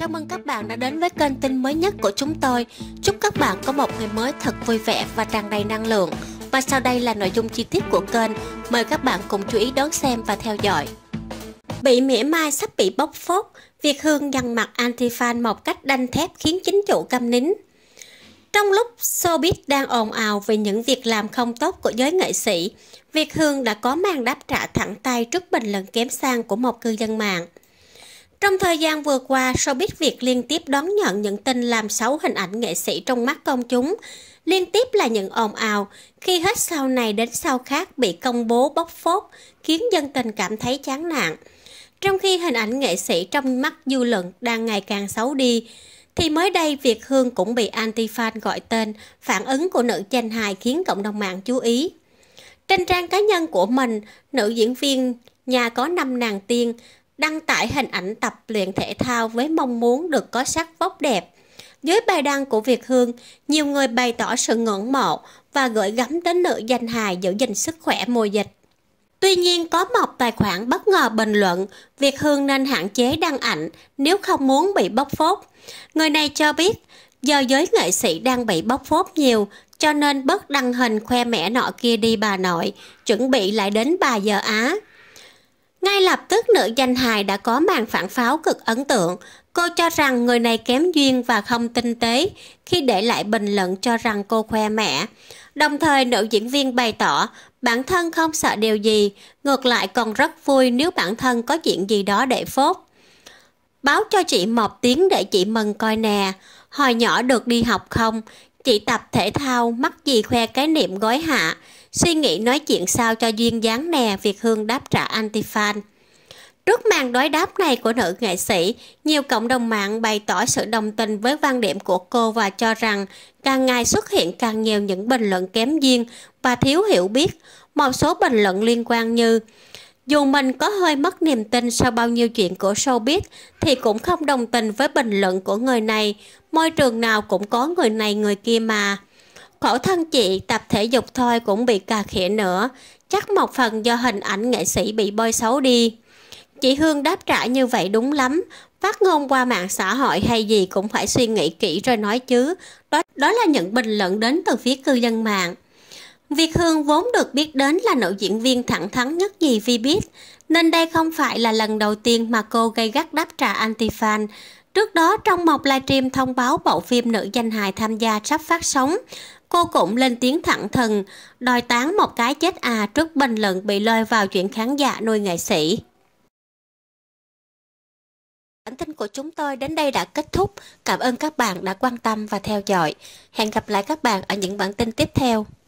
Chào mừng các bạn đã đến với kênh tin mới nhất của chúng tôi. Chúc các bạn có một ngày mới thật vui vẻ và tràn đầy năng lượng. Và sau đây là nội dung chi tiết của kênh. Mời các bạn cùng chú ý đón xem và theo dõi. Bị mỉa mai sắp bị bóc phốt, Việt Hương dằn mặt anti fan một cách đanh thép khiến chính chủ căm nín. Trong lúc showbiz đang ồn ào về những việc làm không tốt của giới nghệ sĩ, Việt Hương đã có màn đáp trả thẳng tay trước bình luận kém sang của một cư dân mạng – trong thời gian vừa qua, showbiz Việt liên tiếp đón nhận những tin làm xấu hình ảnh nghệ sĩ trong mắt công chúng. Liên tiếp là những ồn ào, khi hết sau này đến sau khác bị công bố bóc phốt, khiến dân tình cảm thấy chán nản. Trong khi hình ảnh nghệ sĩ trong mắt dư luận đang ngày càng xấu đi, thì mới đây Việt Hương cũng bị anti-fan gọi tên, phản ứng của nữ danh hài khiến cộng đồng mạng chú ý. Trên trang cá nhân của mình, nữ diễn viên nhà có năm nàng tiên đăng tải hình ảnh tập luyện thể thao với mong muốn được có sắc vóc đẹp. Dưới bài đăng của Việt Hương, nhiều người bày tỏ sự ngưỡng mộ và gửi gắm đến nữ danh hài giữ gìn sức khỏe mùa dịch. Tuy nhiên có một tài khoản bất ngờ bình luận Việt Hương nên hạn chế đăng ảnh nếu không muốn bị bóc phốt. Người này cho biết do giới nghệ sĩ đang bị bóc phốt nhiều cho nên bớt đăng hình khoe mẻ nọ kia đi bà nội, chuẩn bị lại đến bà giờ Á. Ngay lập tức nữ danh hài đã có màn phản pháo cực ấn tượng. Cô cho rằng người này kém duyên và không tinh tế khi để lại bình luận cho rằng cô khoe mẹ. Đồng thời nữ diễn viên bày tỏ bản thân không sợ điều gì, ngược lại còn rất vui nếu bản thân có chuyện gì đó để phốt. Báo cho chị một tiếng để chị mừng coi nè, hồi nhỏ được đi học không, Chị tập thể thao, mắc gì khoe cái niệm gói hạ, suy nghĩ nói chuyện sao cho duyên dáng nè, Việt Hương đáp trả anti-fan. Trước màn đối đáp này của nữ nghệ sĩ, nhiều cộng đồng mạng bày tỏ sự đồng tình với quan điểm của cô và cho rằng càng ngày xuất hiện càng nhiều những bình luận kém duyên và thiếu hiểu biết. Một số bình luận liên quan như dù mình có hơi mất niềm tin sau bao nhiêu chuyện của showbiz thì cũng không đồng tình với bình luận của người này, môi trường nào cũng có người này người kia mà. Khổ thân chị tập thể dục thôi cũng bị cà khịa nữa, chắc một phần do hình ảnh nghệ sĩ bị bôi xấu đi. Chị Hương đáp trả như vậy đúng lắm, phát ngôn qua mạng xã hội hay gì cũng phải suy nghĩ kỹ rồi nói chứ. Đó, đó là những bình luận đến từ phía cư dân mạng. Việt Hương vốn được biết đến là nữ diễn viên thẳng thắn nhất gì Vi biết, nên đây không phải là lần đầu tiên mà cô gây gắt đáp trả anti-fan. Trước đó, trong một livestream thông báo bộ phim Nữ danh hài tham gia sắp phát sóng, cô cũng lên tiếng thẳng thừng, đòi tán một cái chết à trước bình luận bị lôi vào chuyện khán giả nuôi nghệ sĩ. Bản tin của chúng tôi đến đây đã kết thúc. Cảm ơn các bạn đã quan tâm và theo dõi. Hẹn gặp lại các bạn ở những bản tin tiếp theo.